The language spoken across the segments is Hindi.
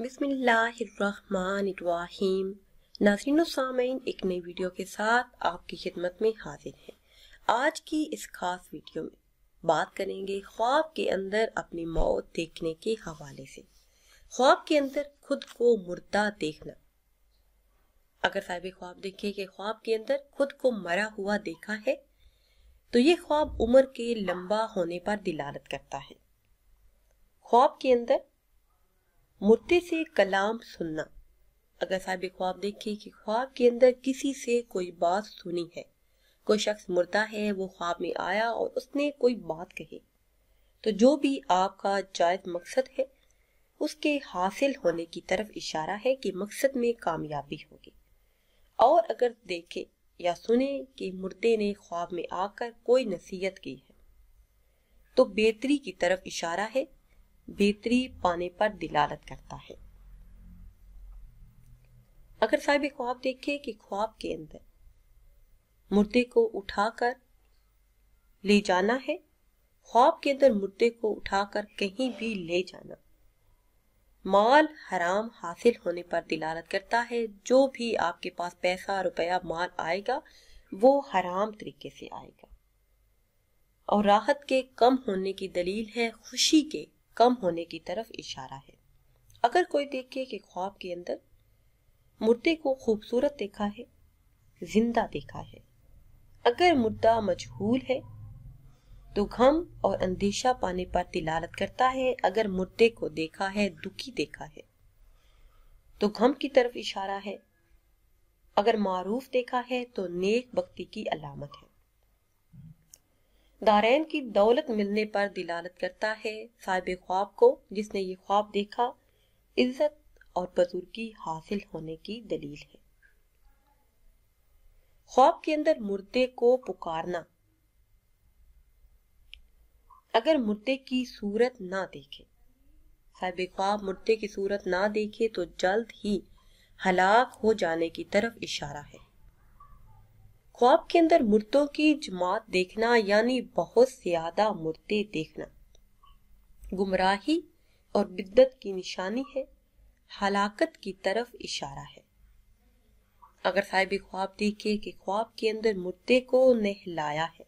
बिसमीम नाजरीन सामीन एक नई वीडियो के साथ आपकी खिदमत में हाजिर हैं आज की इस खास वीडियो में बात करेंगे ख्वाब के अंदर अपनी मौत देखने के हवाले से ख्वाब के अंदर खुद को मुर्दा देखना अगर साहिब ख्वाब देखे कि ख्वाब के अंदर खुद को मरा हुआ देखा है तो ये ख्वाब उम्र के लंबा होने पर दिलालत करता है ख्वाब के अंदर मुर्दे से कलाम सुनना अगर साहब ख्वाब देखे कि ख्वाब के अंदर किसी से कोई बात सुनी है कोई शख्स मुर्दा है वो ख्वाब में आया और उसने कोई बात कही तो जो भी आपका जायज मकसद है उसके हासिल होने की तरफ इशारा है कि मकसद में कामयाबी होगी और अगर देखे या सुने कि मुर्दे ने ख्वाब में आकर कोई नसीहत की है तो बेहतरी की तरफ इशारा है बेहतरी पाने पर दिलालत करता है अगर साहिब ख्वाब देखे कि ख्वाब के अंदर मुर्दे को उठाकर ले जाना है ख्वाब के अंदर मुर्दे को उठाकर कहीं भी ले जाना माल हराम हासिल होने पर दिलालत करता है जो भी आपके पास पैसा रुपया माल आएगा वो हराम तरीके से आएगा और राहत के कम होने की दलील है खुशी के कम होने की तरफ इशारा है अगर कोई देखे कि ख्वाब के अंदर मुर्दे को खूबसूरत देखा है जिंदा देखा है अगर मुर्दा मजहूल है तो गम और अंदेशा पाने पर तिलालत करता है अगर मुर्दे को देखा है दुखी देखा है तो गम की तरफ इशारा है अगर मारूफ देखा है तो नेक भक्ति की अलामत है दारैन की दौलत मिलने पर दिलालत करता है साहिब ख्वाब को जिसने ये ख्वाब देखा इज्जत और बुजुर्गी हासिल होने की दलील है ख्वाब के अंदर मुर्दे को पुकारना अगर मुर्दे की सूरत ना देखे साहिब ख्वाब मुर्दे की सूरत ना देखे तो जल्द ही हलाक हो जाने की तरफ इशारा है ख्वाब के अंदर मुर्दों की जमात देखना यानी बहुत ज्यादा मुर्दे देखना गुमराही और बिद्दत की निशानी है हलाकत की तरफ इशारा है अगर साहिब ख्वाब देखे कि ख्वाब के अंदर मुर्दे को नहलाया है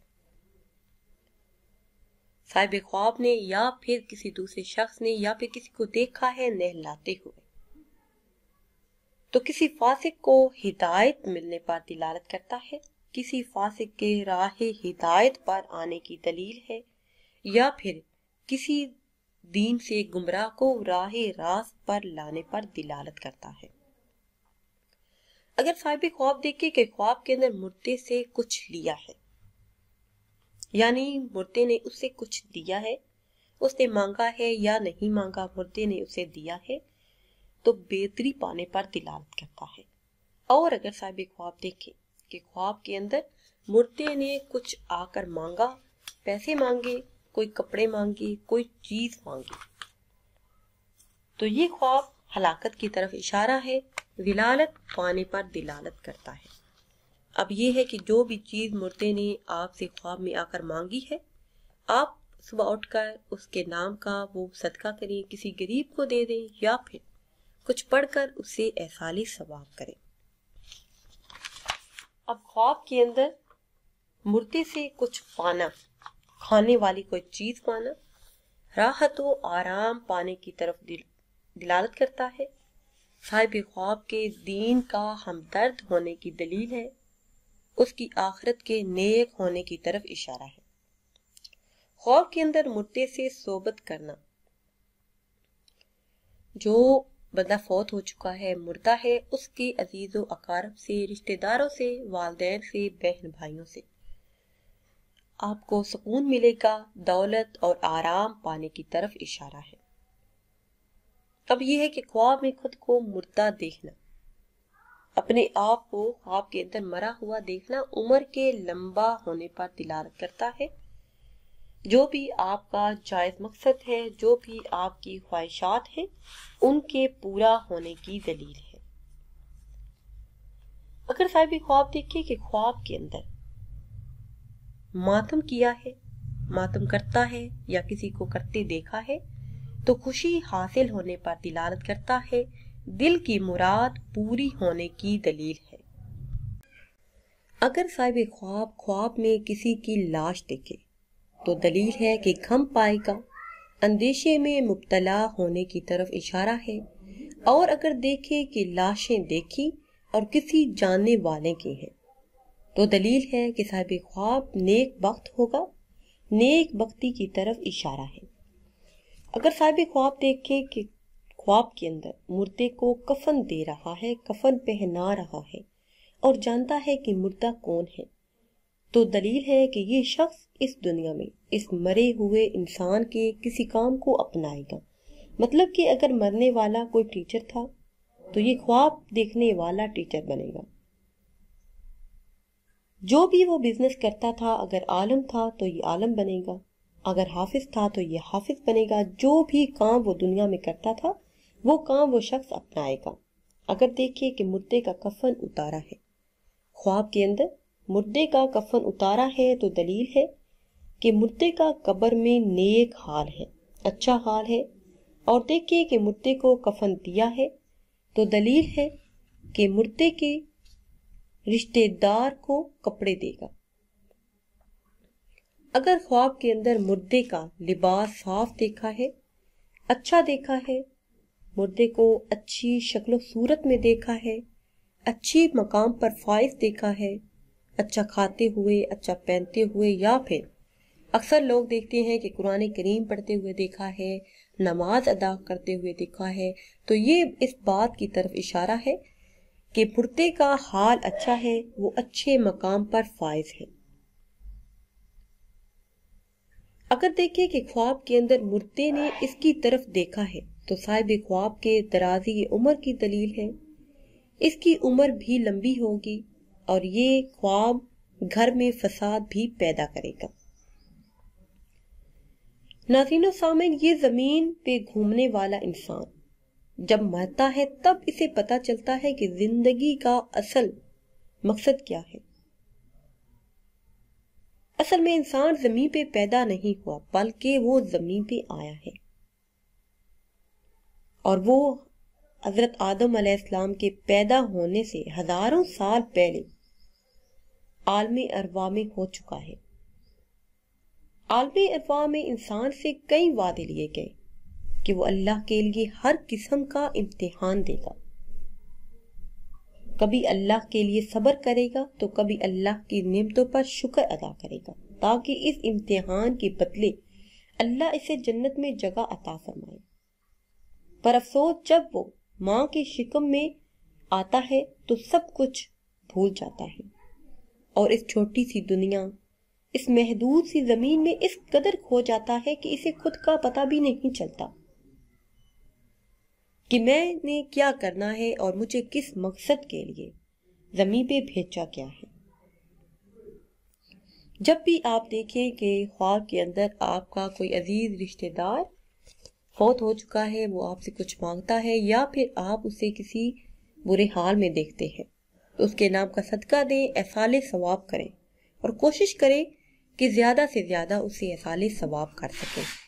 साहिब ख्वाब ने या फिर किसी दूसरे शख्स ने या फिर किसी को देखा है नहलाते हुए तो किसी फासिक को हिदायत मिलने पर दिलालत करता है किसी फासिक के राह हिदायत पर आने की दलील है या फिर किसी दीन से गुमराह को राह रास पर लाने पर दिलालत करता है अगर साहिब ख्वाब देखे कि ख्वाब के अंदर मुर्दे से कुछ लिया है यानी मुर्दे ने उसे कुछ दिया है उसने मांगा है या नहीं मांगा मुर्दे ने उसे दिया है तो बेहतरी पाने पर दिलालत करता है और अगर साहिब ख्वाब देखे कि ख्वाब के अंदर मुर्ते ने कुछ आकर मांगा पैसे मांगे कोई कपड़े मांगे कोई चीज मांगी तो ये ख्वाब हलाकत की तरफ इशारा है विलालत पाने पर दिलालत करता है अब ये है कि जो भी चीज मुर्ते ने आपसे ख्वाब में आकर मांगी है आप सुबह उठकर उसके नाम का वो सदका करें किसी गरीब को दे दें या फिर कुछ पढ़कर उसे एहसाली सवाब करें अब ख्वाब के अंदर मूर्ति से कुछ पाना खाने वाली कोई चीज पाना राहत व आराम पाने की तरफ दिल, दिलालत करता है साहिब ख्वाब के दीन का हमदर्द होने की दलील है उसकी आखरत के नेक होने की तरफ इशारा है ख्वाब के अंदर मुर्दे से सोबत करना जो बंदा फौत हो चुका है मुर्दा है उसके अजीज़ अकारब से रिश्तेदारों से वालदे से बहन भाइयों से आपको सुकून मिलेगा दौलत और आराम पाने की तरफ इशारा है अब यह है कि ख्वाब में खुद को मुर्दा देखना अपने आप को ख्वाब के अंदर मरा हुआ देखना उम्र के लंबा होने पर तिलारत करता है जो भी आपका जायज़ मकसद है जो भी आपकी ख्वाहिशात हैं उनके पूरा होने की दलील है अगर साहिब ख्वाब देखिए कि ख्वाब के अंदर मातम किया है मातम करता है या किसी को करते देखा है तो खुशी हासिल होने पर दिलालत करता है दिल की मुराद पूरी होने की दलील है अगर साहिब ख्वाब ख्वाब में किसी की लाश देखे तो दलील है कि खम पाएगा का अंदेशे में मुबतला होने की तरफ इशारा है और अगर देखे कि लाशें देखी और किसी जानने वाले की हैं तो दलील है कि साहब ख्वाब नेक वक्त होगा नेक बख्ती की तरफ इशारा है अगर साहिब ख्वाब देखे कि ख्वाब के अंदर मुर्दे को कफन दे रहा है कफन पहना रहा है और जानता है कि मुर्दा कौन है तो दलील है कि ये शख्स इस दुनिया में इस मरे हुए इंसान के किसी काम को अपनाएगा मतलब कि अगर मरने वाला कोई टीचर था तो ये ख्वाब देखने वाला टीचर बनेगा जो भी वो बिजनेस करता था अगर आलम था तो ये आलम बनेगा अगर हाफिज था तो ये हाफिज बनेगा जो भी काम वो दुनिया में करता था वो काम वो शख्स अपनाएगा अगर देखिए कि मुर्दे का कफन उतारा है ख्वाब के अंदर मुर्दे का कफन उतारा है तो दलील है कि मुर्दे का कब्र में नेक हाल है अच्छा हाल है और देखिए कि मुर्दे को कफन दिया है तो दलील है कि मुर्दे के रिश्तेदार को कपड़े देगा अगर ख्वाब के अंदर मुर्दे का लिबास साफ देखा है अच्छा देखा है मुर्दे को अच्छी शक्ल सूरत में देखा है अच्छी मकाम पर फाइज देखा है अच्छा खाते हुए अच्छा पहनते हुए या फिर अक्सर लोग देखते हैं कि कुरान करीम पढ़ते हुए देखा है नमाज अदा करते हुए देखा है तो ये इस बात की तरफ इशारा है कि पुरते का हाल अच्छा है वो अच्छे मकाम पर फायज है अगर देखें कि ख्वाब के अंदर मुर्ते ने इसकी तरफ देखा है तो साहिब ख्वाब के दराजी उम्र की दलील है इसकी उम्र भी लंबी होगी और ये ख्वाब घर में फसाद भी पैदा करेगा नाजीनो सामिन ये जमीन पे घूमने वाला इंसान जब मरता है तब इसे पता चलता है कि जिंदगी का असल मकसद क्या है असल में इंसान जमीन पे पैदा नहीं हुआ बल्कि वो जमीन पे आया है और वो हजरत आदम के पैदा होने से हजारों साल पहले आलमी अरवा में हो चुका है आलमी अरवा में इंसान से कई वादे लिए गए कि वो अल्लाह के लिए हर किस्म का इम्तिहान देगा कभी अल्लाह के लिए सबर करेगा तो कभी अल्लाह की नियमतों पर शुक्र अदा करेगा ताकि इस इम्तिहान के बदले अल्लाह इसे जन्नत में जगह अता फरमाए पर अफसोस जब वो माँ के शिकम में आता है तो सब कुछ भूल जाता है और इस छोटी सी दुनिया इस महदूद सी जमीन में इस कदर खो जाता है कि इसे खुद का पता भी नहीं चलता कि मैंने क्या करना है और मुझे किस मकसद के लिए जमीन पे भेजा क्या है जब भी आप देखें कि ख्वाब के अंदर आपका कोई अजीज रिश्तेदार फौत हो चुका है वो आपसे कुछ मांगता है या फिर आप उसे किसी बुरे हाल में देखते हैं तो उसके नाम का सदका दें एसाल सवाब करें और कोशिश करें कि ज़्यादा से ज़्यादा उसे एसाल सवाब कर सकें